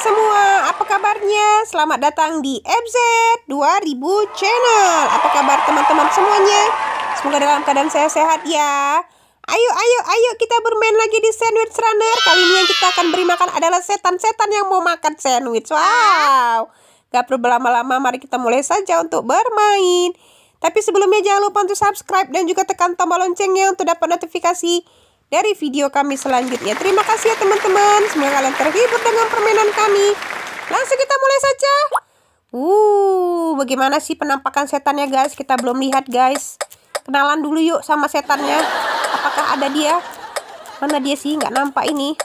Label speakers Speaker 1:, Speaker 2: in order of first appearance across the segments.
Speaker 1: semua, apa kabarnya? Selamat datang di FZ 2000 Channel Apa kabar teman-teman semuanya? Semoga dalam keadaan saya sehat ya Ayo, ayo, ayo kita bermain lagi di Sandwich Runner Kali ini yang kita akan beri makan adalah setan-setan yang mau makan sandwich Wow Gak perlu berlama-lama, mari kita mulai saja untuk bermain Tapi sebelumnya jangan lupa untuk subscribe dan juga tekan tombol loncengnya untuk dapat notifikasi dari video kami selanjutnya. Terima kasih ya teman-teman. Semoga kalian terhibur dengan permainan kami. Langsung kita mulai saja. Uh, bagaimana sih penampakan setannya guys? Kita belum lihat guys. Kenalan dulu yuk sama setannya. Apakah ada dia? Mana dia sih? Nggak nampak ini.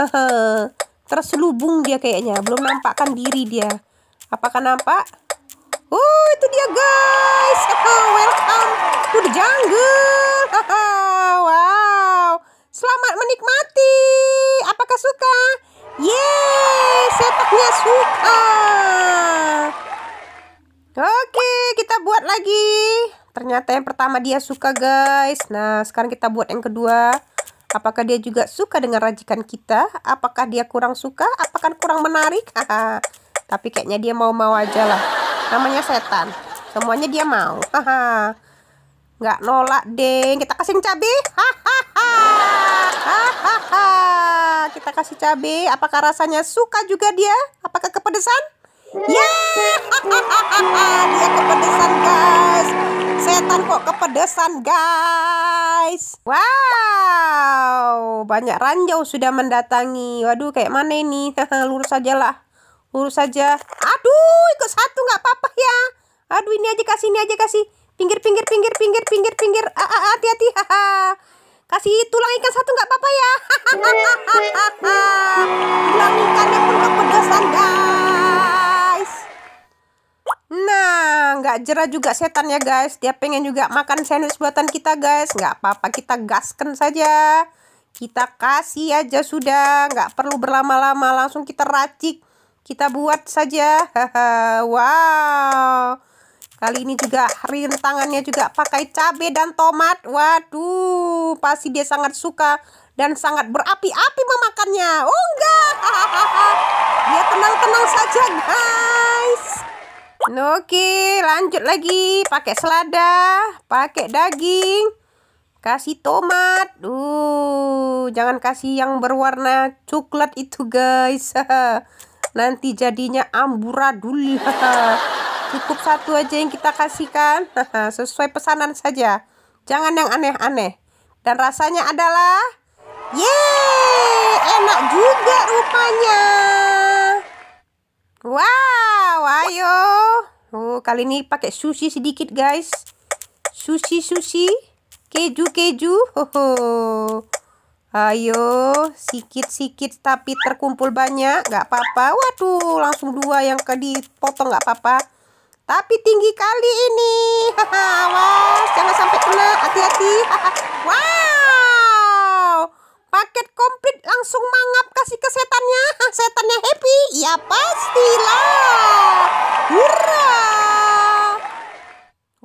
Speaker 1: Terselubung dia kayaknya. Belum nampakkan diri dia. Apakah nampak? Uh, itu dia guys. Welcome to the jungle. wow. Selamat menikmati. Apakah suka? Yeay, sepaknya suka. Oke, kita buat lagi. Ternyata yang pertama dia suka, guys. Nah, sekarang kita buat yang kedua. Apakah dia juga suka dengan racikan kita? Apakah dia kurang suka? Apakah kurang menarik? Tapi kayaknya dia mau-mau aja lah. Namanya setan. Semuanya dia mau. Haha. Nggak nolak, deh. Kita kasih cabai. Hah? Hahaha. Kita kasih cabai. Apakah rasanya suka juga dia? Apakah kepedesan? Ya. dia kepedesan, guys. Setan kok kepedesan, guys. Wow, banyak ranjau sudah mendatangi. Waduh, kayak mana ini? Lurus aja lah. Lurus saja. Aduh, ikut satu nggak apa-apa ya. Aduh, ini aja kasih, ini aja kasih. Pinggir, pinggir, pinggir, pinggir, pinggir, pinggir. Ah, ah, hati-hati. Ah, kasih tulang ikan satu nggak apa-apa ya tulang ikannya penuh pedosan guys nah nggak jerah juga setan ya guys dia pengen juga makan sandwich buatan kita guys nggak apa-apa kita gaskan saja kita kasih aja sudah nggak perlu berlama-lama langsung kita racik kita buat saja wow Kali ini juga rintangannya juga pakai cabe dan tomat. Waduh, pasti dia sangat suka dan sangat berapi-api memakannya. Oh enggak, dia tenang-tenang saja guys. Oke, lanjut lagi. Pakai selada, pakai daging, kasih tomat. Uh, jangan kasih yang berwarna coklat itu guys. Nanti jadinya amburadul. cukup satu aja yang kita kasihkan sesuai pesanan saja jangan yang aneh-aneh dan rasanya adalah yeay enak juga rupanya wow ayo oh kali ini pakai sushi sedikit guys sushi sushi keju keju hoho Ayo, sikit-sikit tapi terkumpul banyak, nggak apa-apa. Waduh, langsung dua yang ke dipotong nggak apa-apa. Tapi tinggi kali ini. Awas, jangan sampai kena. Hati-hati. wow. Paket komplit langsung mangap kasih ke setannya. Setannya happy. Ya pastilah. Hurra.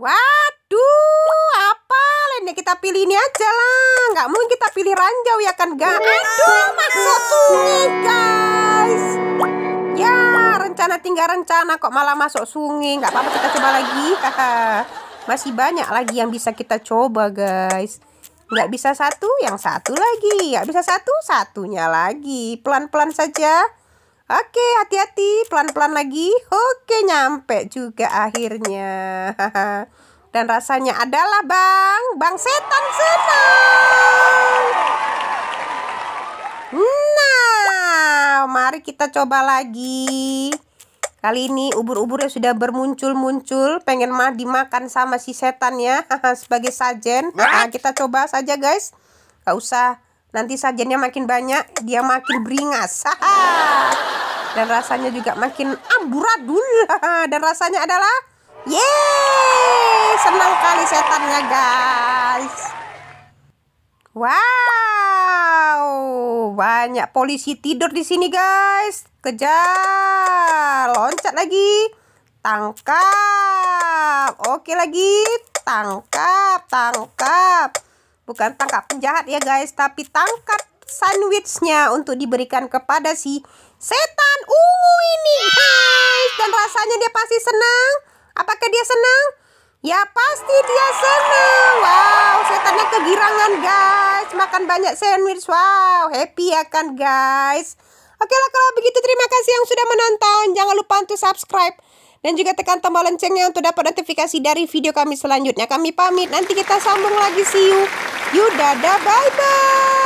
Speaker 1: Waduh, apa? Lainnya kita pilih ini aja lah. Nggak mungkin kita pilih ranjau ya kan? gak. Aduh, masuk sungai, guys. Karena tinggal rencana kok malah masuk sungai nggak apa-apa kita coba lagi masih banyak lagi yang bisa kita coba guys nggak bisa satu yang satu lagi nggak bisa satu satunya lagi pelan-pelan saja oke hati-hati pelan-pelan lagi oke nyampe juga akhirnya dan rasanya adalah bang bang setan senang nah mari kita coba lagi Kali ini ubur-uburnya sudah bermuncul-muncul, pengen mah dimakan sama si setan ya, sebagai sajen. Nah, kita coba saja guys. Gak usah, nanti sajennya makin banyak, dia makin beringas. Dan rasanya juga makin amburadul. Dan rasanya adalah, yeay, senang kali setannya guys. Wow, banyak polisi tidur di sini guys. Kejar, lagi tangkap oke lagi tangkap tangkap bukan tangkap penjahat ya guys tapi tangkap sandwichnya untuk diberikan kepada si setan ungu ini guys dan rasanya dia pasti senang apakah dia senang ya pasti dia senang wow setannya kegirangan guys makan banyak sandwich wow happy ya kan guys Oke lah kalau begitu terima kasih yang sudah menonton. Jangan lupa untuk subscribe dan juga tekan tombol loncengnya untuk dapat notifikasi dari video kami selanjutnya. Kami pamit. Nanti kita sambung lagi. See you. You dadah. Bye bye.